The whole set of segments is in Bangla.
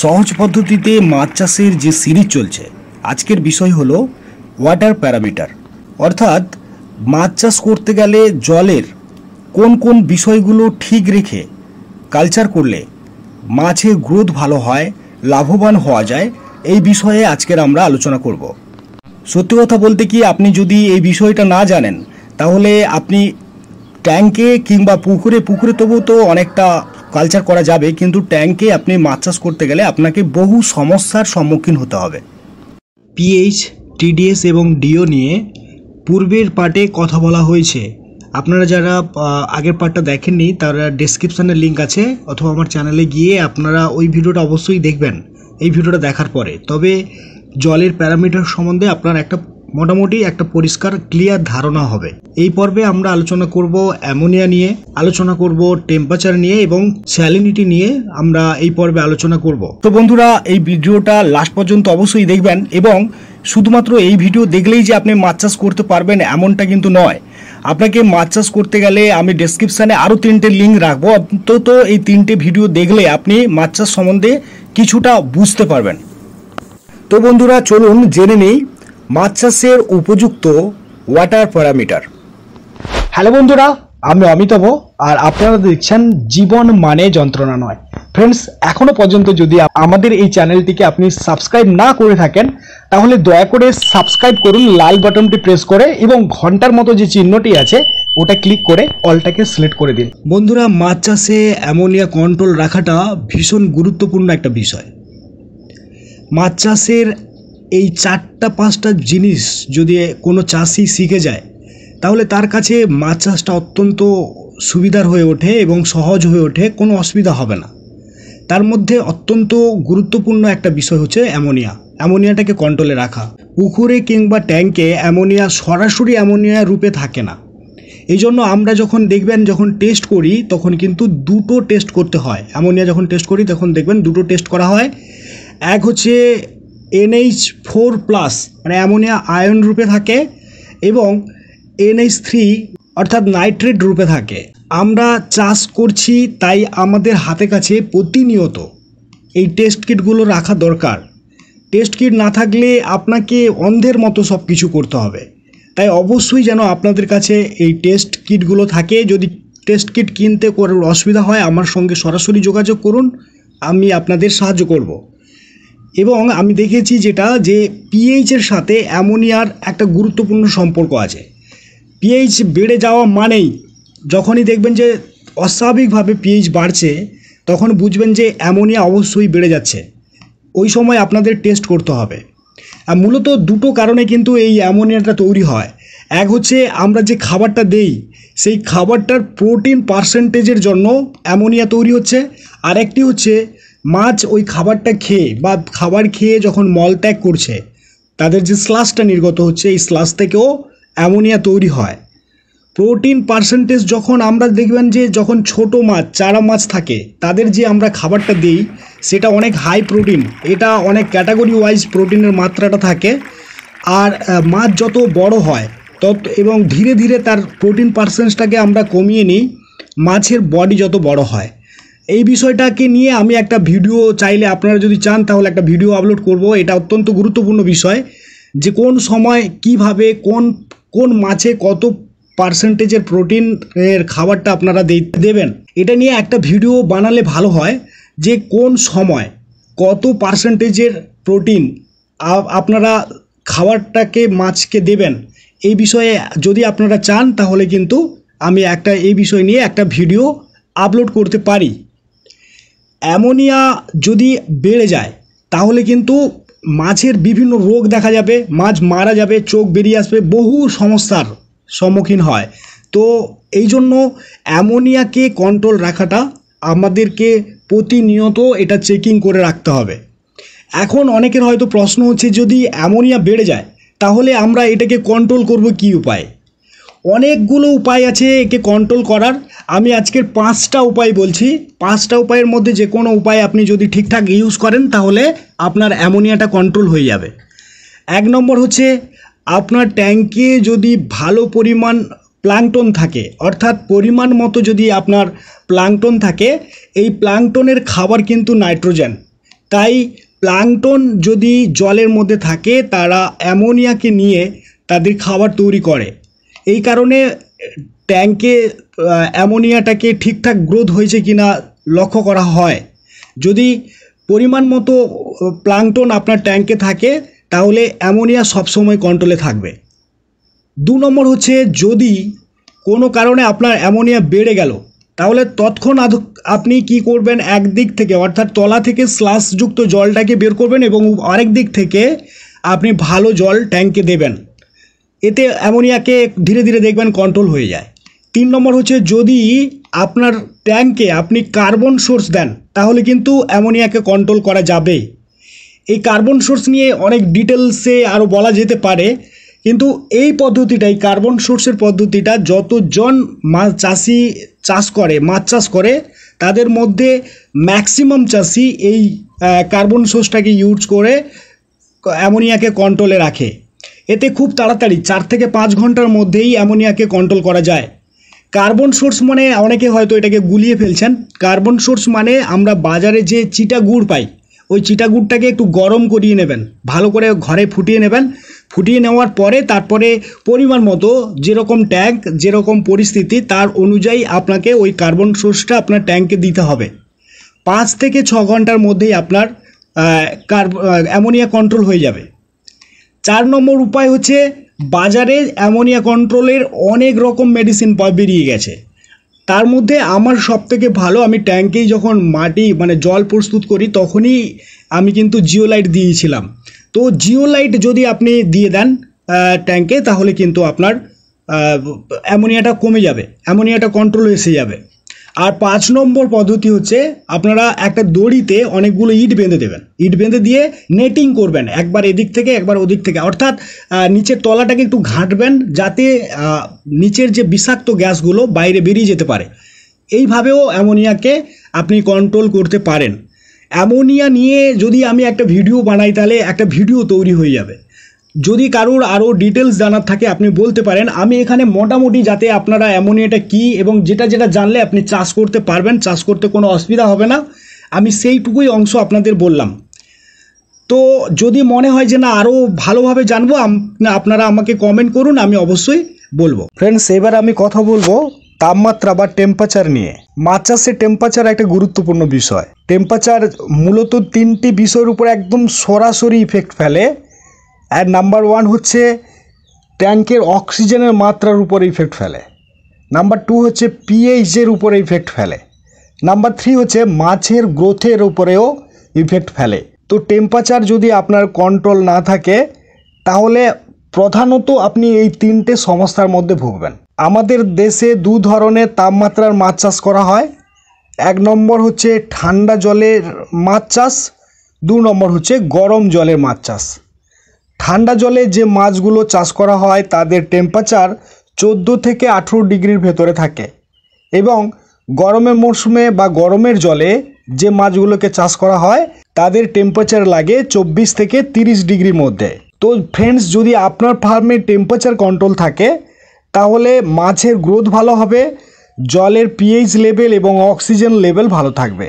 সহজ পদ্ধতিতে মাছ চাষের যে সিরিজ চলছে আজকের বিষয় হলো ওয়াটার প্যারামিটার অর্থাৎ মাছ চাষ করতে গেলে জলের কোন কোন বিষয়গুলো ঠিক রেখে কালচার করলে মাছের গ্রোথ ভালো হয় লাভবান হওয়া যায় এই বিষয়ে আজকের আমরা আলোচনা করব সত্যি কথা বলতে কি আপনি যদি এই বিষয়টা না জানেন তাহলে আপনি ট্যাঙ্কে কিংবা পুকুরে পুকুরে তবু তো অনেকটা কালচার করা যাবে কিন্তু ট্যাঙ্কে আপনি মাছ চাষ করতে গেলে আপনাকে বহু সমস্যার সম্মুখীন হতে হবে পিএইচ টিডিএস এবং ডিও নিয়ে পূর্বের পার্টে কথা বলা হয়েছে আপনারা যারা আগের পার্টটা দেখেননি তারা ডেসক্রিপশানে লিঙ্ক আছে অথবা আমার চ্যানেলে গিয়ে আপনারা ওই ভিডিওটা অবশ্যই দেখবেন এই ভিডিওটা দেখার পরে তবে জলের প্যারামিটার সম্বন্ধে আপনার একটা মোটামুটি একটা পরিষ্কার ক্লিয়ার ধারণা হবে এই পর্বে আমরা আলোচনা করব অ্যামোনিয়া নিয়ে আলোচনা করব টেম্পারেচার নিয়ে এবং স্যালিনিটি নিয়ে আমরা এই পর্বে আলোচনা করব তো বন্ধুরা এই ভিডিওটা লাস্ট পর্যন্ত অবশ্যই দেখবেন এবং শুধুমাত্র এই ভিডিও দেখলেই যে আপনি মাছ চাষ করতে পারবেন এমনটা কিন্তু নয় আপনাকে মাছ চাষ করতে গেলে আমি ডেসক্রিপশানে আরও তিনটে লিঙ্ক রাখবো অন্তত এই তিনটে ভিডিও দেখলে আপনি মাছ চাষ সম্বন্ধে কিছুটা বুঝতে পারবেন তো বন্ধুরা চলুন জেনে নেই মাছ চাষের উপযুক্ত ওয়াটার প্যারামিটার হ্যালো বন্ধুরা আমি অমিতাভ আর আপনারা দেখছেন জীবন মানে যন্ত্রণা নয় ফ্রেন্ডস এখনও পর্যন্ত যদি আমাদের এই চ্যানেলটিকে আপনি সাবস্ক্রাইব না করে থাকেন তাহলে দয়া করে সাবস্ক্রাইব করুন লাল বাটনটি প্রেস করে এবং ঘন্টার মতো যে চিহ্নটি আছে ওটা ক্লিক করে অলটাকে সিলেক্ট করে দিন বন্ধুরা মাছ চাষে অ্যামোনিয়া কন্ট্রোল রাখাটা ভীষণ গুরুত্বপূর্ণ একটা বিষয় মাছ চাষের এই চারটা পাঁচটা জিনিস যদি কোনো চাষি শিখে যায় তাহলে তার কাছে মাছ চাষটা অত্যন্ত সুবিধার হয়ে ওঠে এবং সহজ হয়ে ওঠে কোনো অসুবিধা হবে না তার মধ্যে অত্যন্ত গুরুত্বপূর্ণ একটা বিষয় হচ্ছে অ্যামোনিয়া অ্যামোনিয়াটাকে কন্ট্রোলে রাখা পুকুরে কিংবা ট্যাঙ্কে অ্যামোনিয়া সরাসরি অ্যামোনিয়া রূপে থাকে না এই জন্য আমরা যখন দেখবেন যখন টেস্ট করি তখন কিন্তু দুটো টেস্ট করতে হয় অ্যামোনিয়া যখন টেস্ট করি তখন দেখবেন দুটো টেস্ট করা হয় এক হচ্ছে এনএইচ ফোর প্লাস মানে অ্যামোনিয়া আয়ন রূপে থাকে এবং এনএইচ থ্রি অর্থাৎ নাইট্রেট রূপে থাকে আমরা চাষ করছি তাই আমাদের হাতে কাছে প্রতিনিয়ত এই টেস্ট কিটগুলো রাখা দরকার টেস্ট কিট না থাকলে আপনাকে অন্ধের মতো সব কিছু করতে হবে তাই অবশ্যই যেন আপনাদের কাছে এই টেস্ট কিটগুলো থাকে যদি টেস্ট কিট কিনতে করার অসুবিধা হয় আমার সঙ্গে সরাসরি যোগাযোগ করুন আমি আপনাদের সাহায্য করবো এবং আমি দেখেছি যেটা যে পিএইচের সাথে অ্যামোনিয়ার একটা গুরুত্বপূর্ণ সম্পর্ক আছে পিএইচ বেড়ে যাওয়া মানেই যখনই দেখবেন যে অস্বাভাবিকভাবে পিএইচ বাড়ছে তখন বুঝবেন যে অ্যামোনিয়া অবশ্যই বেড়ে যাচ্ছে ওই সময় আপনাদের টেস্ট করতে হবে আর মূলত দুটো কারণে কিন্তু এই অ্যামোনিয়াটা তৈরি হয় এক হচ্ছে আমরা যে খাবারটা দেই সেই খাবারটার প্রোটিন পার্সেন্টেজের জন্য অ্যামোনিয়া তৈরি হচ্ছে আর একটি হচ্ছে মাছ ওই খাবারটা খেয়ে বা খাবার খেয়ে যখন মল ত্যাগ করছে তাদের যে স্লাসটা নির্গত হচ্ছে এই স্লাস থেকেও অ্যামোনিয়া তৈরি হয় প্রোটিন পার্সেন্টেজ যখন আমরা দেখবেন যে যখন ছোট মাছ চারা মাছ থাকে তাদের যে আমরা খাবারটা দিই সেটা অনেক হাই প্রোটিন এটা অনেক ক্যাটাগরি ওয়াইজ প্রোটিনের মাত্রাটা থাকে আর মাছ যত বড় হয় তত এবং ধীরে ধীরে তার প্রোটিন পার্সেন্টেজটাকে আমরা কমিয়ে নিই মাছের বডি যত বড় হয় এই বিষয়টাকে নিয়ে আমি একটা ভিডিও চাইলে আপনারা যদি চান তাহলে একটা ভিডিও আপলোড করব এটা অত্যন্ত গুরুত্বপূর্ণ বিষয় যে কোন সময় কিভাবে কোন কোন মাছে কত পার্সেন্টেজের প্রোটিন এর খাবারটা আপনারা দেবেন এটা নিয়ে একটা ভিডিও বানালে ভালো হয় যে কোন সময় কত পার্সেন্টেজের প্রোটিন আপনারা খাবারটাকে মাছকে দেবেন এই বিষয়ে যদি আপনারা চান তাহলে কিন্তু আমি একটা এই বিষয় নিয়ে একটা ভিডিও আপলোড করতে পারি অ্যামোনিয়া যদি বেড়ে যায় তাহলে কিন্তু মাছের বিভিন্ন রোগ দেখা যাবে মাছ মারা যাবে চোখ বেরিয়ে আসবে বহু সমস্যার সম্মুখীন হয় তো এই জন্য অ্যামোনিয়াকে কন্ট্রোল রাখাটা আমাদেরকে প্রতিনিয়ত এটা চেকিং করে রাখতে হবে এখন অনেকের হয়তো প্রশ্ন হচ্ছে যদি অ্যামোনিয়া বেড়ে যায় তাহলে আমরা এটাকে কন্ট্রোল করব কি উপায় অনেকগুলো উপায় আছে একে কন্ট্রোল করার আমি আজকের পাঁচটা উপায় বলছি পাঁচটা উপায়ের মধ্যে যে কোনো উপায় আপনি যদি ঠিকঠাক ইউজ করেন তাহলে আপনার অ্যামোনিয়াটা কন্ট্রোল হয়ে যাবে এক নম্বর হচ্ছে আপনার ট্যাঙ্কে যদি ভালো পরিমাণ প্লাংটন থাকে অর্থাৎ পরিমাণ মতো যদি আপনার প্লাংটন থাকে এই প্লাংটনের খাবার কিন্তু নাইট্রোজেন তাই প্লাংটন যদি জলের মধ্যে থাকে তারা অ্যামোনিয়াকে নিয়ে তাদের খাবার তৈরি করে এই কারণে ট্যাঙ্কে অ্যামোনিয়াটাকে ঠিকঠাক গ্রোথ হয়েছে কি না লক্ষ্য করা হয় যদি পরিমাণ মতো প্লাংটন আপনার ট্যাঙ্কে থাকে তাহলে অ্যামোনিয়া সবসময় কন্ট্রোলে থাকবে দু নম্বর হচ্ছে যদি কোনো কারণে আপনার অ্যামোনিয়া বেড়ে গেল তাহলে তৎক্ষণাৎ আপনি কি করবেন এক দিক থেকে অর্থাৎ তলা থেকে স্লাসযুক্ত জলটাকে বের করবেন এবং আরেক দিক থেকে আপনি ভালো জল ট্যাঙ্কে দেবেন এতে অ্যামোনিয়াকে ধীরে ধীরে দেখবেন কন্ট্রোল হয়ে যায় তিন নম্বর হচ্ছে যদি আপনার ট্যাঙ্কে আপনি কার্বন সোর্স দেন তাহলে কিন্তু অ্যামোনিয়াকে কন্ট্রোল করা যাবে এই কার্বন সোর্স নিয়ে অনেক ডিটেলসে আরও বলা যেতে পারে কিন্তু এই পদ্ধতিটা এই কার্বন সোর্সের পদ্ধতিটা যতজন মাছ চাষি চাষ করে মাছ চাষ করে তাদের মধ্যে ম্যাক্সিমাম চাষি এই কার্বন সোর্সটাকে ইউজ করে অ্যামোনিয়াকে কন্ট্রোলে রাখে এতে খুব তাড়াতাড়ি চার থেকে পাঁচ ঘন্টার মধ্যেই অ্যামোনিয়াকে কন্ট্রোল করা যায় কার্বন সোর্স মানে অনেকে হয়তো এটাকে গুলিয়ে ফেলছেন কার্বন সোর্স মানে আমরা বাজারে যে চিটা গুড় পাই ওই চিটা গুড়টাকে একটু গরম করিয়ে নেবেন ভালো করে ঘরে ফুটিয়ে নেবেন ফুটিয়ে নেওয়ার পরে তারপরে পরিমাণ মতো যেরকম ট্যাঙ্ক যেরকম পরিস্থিতি তার অনুযায়ী আপনাকে ওই কার্বন সোর্সটা আপনার ট্যাঙ্কে দিতে হবে পাঁচ থেকে ছ ঘন্টার মধ্যেই আপনার কার্ব অ্যামোনিয়া কন্ট্রোল হয়ে যাবে চার নম্বর উপায় হচ্ছে বাজারে অ্যামোনিয়া কন্ট্রোলের অনেক রকম মেডিসিন বেরিয়ে গেছে তার মধ্যে আমার সব থেকে ভালো আমি ট্যাঙ্কেই যখন মাটি মানে জল প্রস্তুত করি তখনই আমি কিন্তু জিওলাইট দিয়েছিলাম তো জিওলাইট যদি আপনি দিয়ে দেন ট্যাঙ্কে তাহলে কিন্তু আপনার অ্যামোনিয়াটা কমে যাবে অ্যামোনিয়াটা কন্ট্রোল এসে যাবে আর পাঁচ নম্বর পদ্ধতি হচ্ছে আপনারা একটা দড়িতে অনেকগুলো ইট বেঁধে দেবেন ইট বেঁধে দিয়ে নেটিং করবেন একবার এদিক থেকে একবার ওদিক থেকে অর্থাৎ নিচের তলাটাকে একটু ঘাঁটবেন যাতে নিচের যে বিষাক্ত গ্যাসগুলো বাইরে বেরিয়ে যেতে পারে এইভাবেও অ্যামোনিয়াকে আপনি কন্ট্রোল করতে পারেন অ্যামোনিয়া নিয়ে যদি আমি একটা ভিডিও বানাই তাহলে একটা ভিডিও তৈরি হয়ে যাবে যদি কারোর আরও ডিটেলস জানার থাকে আপনি বলতে পারেন আমি এখানে মোটামুটি যাতে আপনারা অ্যামোনিয়াটা কি এবং যেটা যেটা জানলে আপনি চাষ করতে পারবেন চাষ করতে কোনো অসুবিধা হবে না আমি সেইটুকুই অংশ আপনাদের বললাম তো যদি মনে হয় যে না আরও ভালোভাবে জানবো আপনারা আমাকে কমেন্ট করুন আমি অবশ্যই বলবো ফ্রেন্ডস এবার আমি কথা বলবো তাপমাত্রা বা টেম্পারেচার নিয়ে মাছ চাষে টেম্পারেচার একটা গুরুত্বপূর্ণ বিষয় টেম্পারেচার মূলত তিনটি বিষয়ের উপর একদম সরাসরি ইফেক্ট ফেলে আর নাম্বার ওয়ান হচ্ছে ট্যাঙ্কের অক্সিজেনের মাত্রার উপর ইফেক্ট ফেলে নাম্বার টু হচ্ছে পিএইচের উপরে ইফেক্ট ফেলে নাম্বার থ্রি হচ্ছে মাছের গ্রোথের উপরেও ইফেক্ট ফেলে তো টেম্পারেচার যদি আপনার কন্ট্রোল না থাকে তাহলে প্রধানত আপনি এই তিনটে সমস্যার মধ্যে ভুগবেন আমাদের দেশে দু ধরনের তাপমাত্রার মাছ চাষ করা হয় এক নম্বর হচ্ছে ঠান্ডা জলের মাছ চাষ দু নম্বর হচ্ছে গরম জলের মাছ চাষ ঠান্ডা জলে যে মাছগুলো চাষ করা হয় তাদের টেম্পারেচার চোদ্দো থেকে আঠেরো ডিগ্রির ভেতরে থাকে এবং গরমের মরশুমে বা গরমের জলে যে মাছগুলোকে চাষ করা হয় তাদের টেম্পারেচার লাগে চব্বিশ থেকে তিরিশ ডিগ্রির মধ্যে তো ফ্রেন্ডস যদি আপনার ফার্মে টেম্পারেচার কন্ট্রোল থাকে তাহলে মাছের গ্রোথ ভালো হবে জলের পিএইচ লেভেল এবং অক্সিজেন লেভেল ভালো থাকবে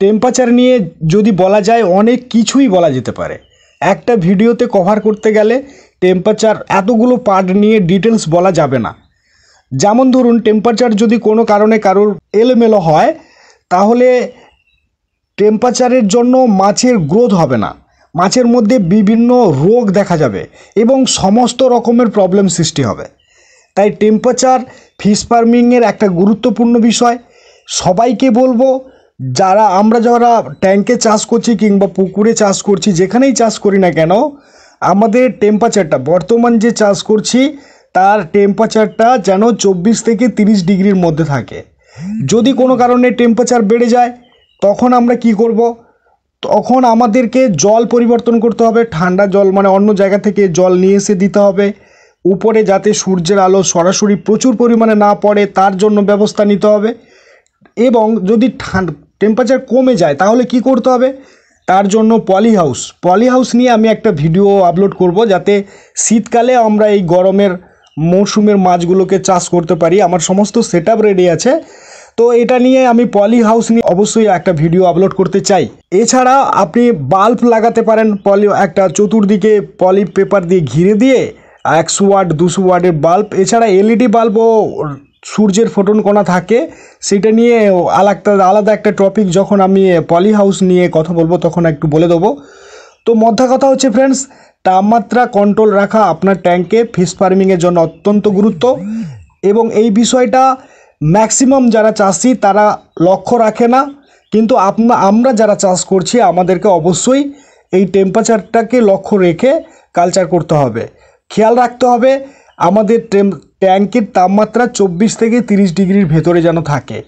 টেম্পারেচার নিয়ে যদি বলা যায় অনেক কিছুই বলা যেতে পারে একটা ভিডিওতে কভার করতে গেলে টেম্পারেচার এতগুলো পার্ট নিয়ে ডিটেলস বলা যাবে না যেমন ধরুন টেম্পারেচার যদি কোনো কারণে কারোর এলোমেলো হয় তাহলে টেম্পারেচারের জন্য মাছের গ্রোথ হবে না মাছের মধ্যে বিভিন্ন রোগ দেখা যাবে এবং সমস্ত রকমের প্রবলেম সৃষ্টি হবে তাই টেম্পারেচার ফিশ ফার্মিংয়ের একটা গুরুত্বপূর্ণ বিষয় সবাইকে বলবো যারা আমরা যারা ট্যাঙ্কে চাষ করছি কিংবা পুকুরে চাষ করছি যেখানেই চাষ করি না কেন আমাদের টেম্পারেচারটা বর্তমান যে চাষ করছি তার টেম্পারেচারটা যেন চব্বিশ থেকে তিরিশ ডিগ্রির মধ্যে থাকে যদি কোনো কারণে টেম্পারেচার বেড়ে যায় তখন আমরা কি করব তখন আমাদেরকে জল পরিবর্তন করতে হবে ঠান্ডা জল মানে অন্য জায়গা থেকে জল নিয়ে এসে দিতে হবে উপরে যাতে সূর্যের আলো সরাসরি প্রচুর পরিমাণে না পড়ে তার জন্য ব্যবস্থা নিতে হবে এবং যদি টেম্পারেচার কমে যায় তাহলে কি করতে হবে তার জন্য পলি হাউস পলি হাউস নিয়ে আমি একটা ভিডিও আপলোড করব যাতে শীতকালে আমরা এই গরমের মরশুমের মাছগুলোকে চাষ করতে পারি আমার সমস্ত সেট রেডি আছে তো এটা নিয়ে আমি পলি হাউস নিয়ে অবশ্যই একটা ভিডিও আপলোড করতে চাই এছাড়া আপনি বাল্ব লাগাতে পারেন পলি একটা চতুর্দিকে পলি পেপার দিয়ে ঘিরে দিয়ে একশো ওয়াট দুশো ওয়াটের বাল্ব এছাড়া এলইডি বাল্বও সূর্যের ফোটন কণা থাকে সেটা নিয়ে আলাদা আলাদা একটা টপিক যখন আমি পলি হাউস নিয়ে কথা বলবো তখন একটু বলে দেবো তো মধ্যা কথা হচ্ছে ফ্রেন্ডস তাপমাত্রা কন্ট্রোল রাখা আপনার ট্যাঙ্কে ফিশ ফার্মিংয়ের জন্য অত্যন্ত গুরুত্ব এবং এই বিষয়টা ম্যাক্সিমাম যারা চাষি তারা লক্ষ্য রাখে না কিন্তু আপনা আমরা যারা চাষ করছি আমাদেরকে অবশ্যই এই টেম্পারেচারটাকে লক্ষ্য রেখে কালচার করতে হবে খেয়াল রাখতে হবে আমাদের ট্যাঙ্কের তাপমাত্রা চব্বিশ থেকে তিরিশ ডিগ্রির ভেতরে যেন থাকে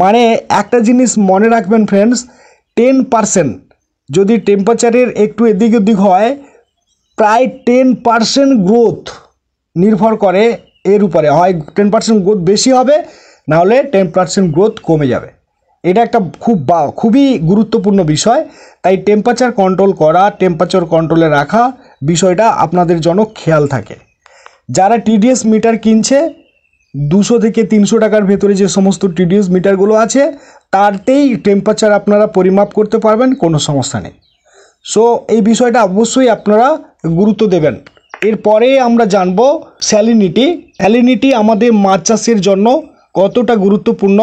মানে একটা জিনিস মনে রাখবেন ফ্রেন্ডস টেন পারসেন্ট যদি টেম্পারেচারের একটু এদিক ওদিক হয় প্রায় টেন পারসেন্ট গ্রোথ নির্ভর করে এর উপরে হয় টেন পার্সেন্ট গ্রোথ বেশি হবে নাহলে টেন পার্সেন্ট গ্রোথ কমে যাবে এটা একটা খুব বা খুবই গুরুত্বপূর্ণ বিষয় তাই টেম্পারেচার কন্ট্রোল করা টেম্পারেচার কন্ট্রোলে রাখা বিষয়টা আপনাদের জন্য খেয়াল থাকে যারা টিডিএস মিটার কিনছে দুশো থেকে তিনশো টাকার ভেতরে যে সমস্ত টিডিএস মিটারগুলো আছে তারতেই টেম্পারেচার আপনারা পরিমাপ করতে পারবেন কোনো সমস্যা নেই সো এই বিষয়টা অবশ্যই আপনারা গুরুত্ব দেবেন এরপরে আমরা জানব স্যালিনিটি স্যালিনিটি আমাদের মাছ চাষের জন্য কতটা গুরুত্বপূর্ণ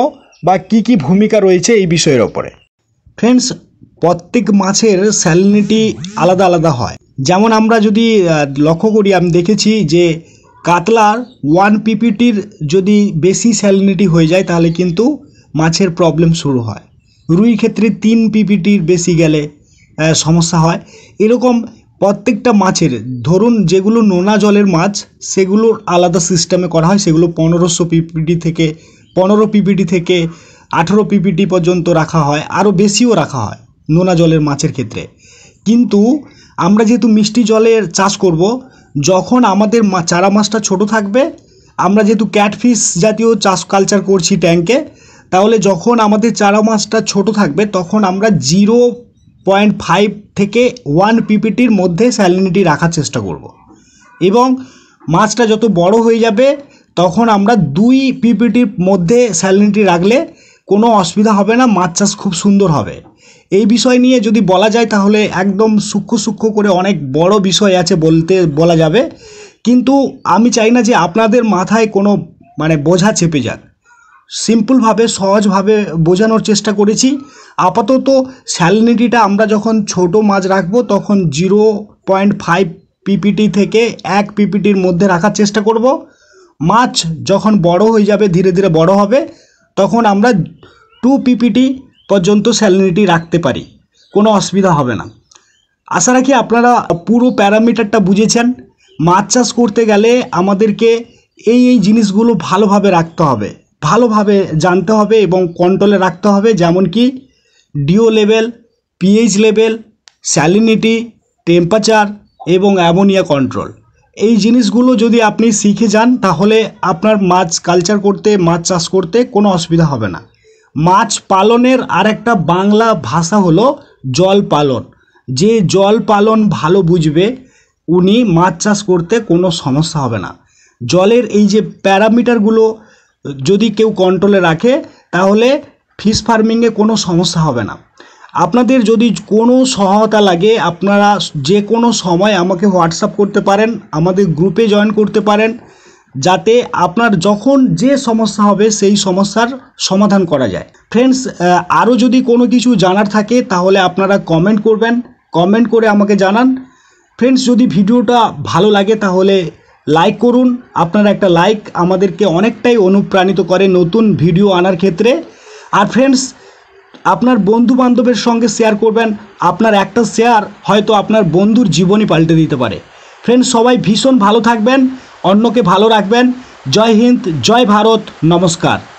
বা কি কি ভূমিকা রয়েছে এই বিষয়ের ওপরে ফ্রেন্ডস প্রত্যেক মাছের স্যালিনিটি আলাদা আলাদা হয় যেমন আমরা যদি লক্ষ্য করি আমি দেখেছি যে কাতলার ওয়ান পিপিটির যদি বেশি স্যালিনিটি হয়ে যায় তাহলে কিন্তু মাছের প্রবলেম শুরু হয় রুই ক্ষেত্রে তিন পিপিটির বেশি গেলে সমস্যা হয় এরকম প্রত্যেকটা মাছের ধরুন যেগুলো নোনা জলের মাছ সেগুলোর আলাদা সিস্টেমে করা হয় সেগুলো পনেরোশো পিপিটি থেকে পনেরো পিপিটি থেকে আঠেরো পিপিটি পর্যন্ত রাখা হয় আরও বেশিও রাখা হয় নোনা জলের মাছের ক্ষেত্রে কিন্তু আমরা যেহেতু মিষ্টি জলের চাষ করব যখন আমাদের চারা মাছটা ছোট থাকবে আমরা যেহেতু ক্যাটফিস জাতীয় চাষ কালচার করছি ট্যাঙ্কে তাহলে যখন আমাদের চারা মাছটা ছোট থাকবে তখন আমরা জিরো পয়েন্ট ফাইভ থেকে ওয়ান পিপিটির মধ্যে স্যালিনিটি রাখার চেষ্টা করব। এবং মাছটা যত বড় হয়ে যাবে তখন আমরা দুই পিপিটির মধ্যে স্যালিনিটি রাখলে কোনো অসুবিধা হবে না মাছ চাষ খুব সুন্দর হবে এই বিষয় নিয়ে যদি বলা যায় তাহলে একদম সূক্ষ্ম সূক্ষ্ম করে অনেক বড় বিষয় আছে বলতে বলা যাবে কিন্তু আমি চাই না যে আপনাদের মাথায় কোনো মানে বোঝা চেপে যাক সিম্পলভাবে সহজভাবে বোঝানোর চেষ্টা করেছি আপাতত স্যালিনিটিটা আমরা যখন ছোট মাছ রাখবো তখন জিরো পয়েন্ট ফাইভ পিপিটি থেকে এক পিপিটির মধ্যে রাখার চেষ্টা করব মাছ যখন বড় হয়ে যাবে ধীরে ধীরে বড় হবে তখন আমরা টু পিপিটি পর্যন্ত স্যালিনিটি রাখতে পারি কোনো অসুবিধা হবে না আশা রাখি আপনারা পুরো প্যারামিটারটা বুঝেছেন মাছ চাষ করতে গেলে আমাদেরকে এই এই জিনিসগুলো ভালোভাবে রাখতে হবে ভালোভাবে জানতে হবে এবং কন্ট্রোলে রাখতে হবে যেমন কি DO level pH level salinity temperature এবং অ্যামোনিয়া কন্ট্রোল এই জিনিসগুলো যদি আপনি শিখে যান তাহলে আপনার মাছ কালচার করতে মাছ চাষ করতে কোনো অসুবিধা হবে না মাছ পালনের আরেকটা বাংলা ভাষা হলো জল পালন যে জল পালন ভালো বুঝবে উনি মাছ চাষ করতে কোনো সমস্যা হবে না জলের এই যে প্যারামিটারগুলো যদি কেউ কন্ট্রোলে রাখে তাহলে ফিশ ফার্মিংয়ে কোনো সমস্যা হবে না আপনাদের যদি কোনো সহায়তা লাগে আপনারা যে কোনো সময় আমাকে হোয়াটসঅ্যাপ করতে পারেন আমাদের গ্রুপে জয়েন করতে পারেন যাতে আপনার যখন যে সমস্যা হবে সেই সমস্যার সমাধান করা যায় ফ্রেন্ডস আরও যদি কোনো কিছু জানার থাকে তাহলে আপনারা কমেন্ট করবেন কমেন্ট করে আমাকে জানান ফ্রেন্ডস যদি ভিডিওটা ভালো লাগে তাহলে লাইক করুন আপনারা একটা লাইক আমাদেরকে অনেকটাই অনুপ্রাণিত করে নতুন ভিডিও আনার ক্ষেত্রে আর ফ্রেন্ডস আপনার বন্ধু বান্ধবের সঙ্গে শেয়ার করবেন আপনার একটা শেয়ার হয়তো আপনার বন্ধুর জীবনই পাল্টে দিতে পারে ফ্রেন্ড সবাই ভীষণ ভালো থাকবেন অন্যকে ভালো রাখবেন জয় হিন্দ জয় ভারত নমস্কার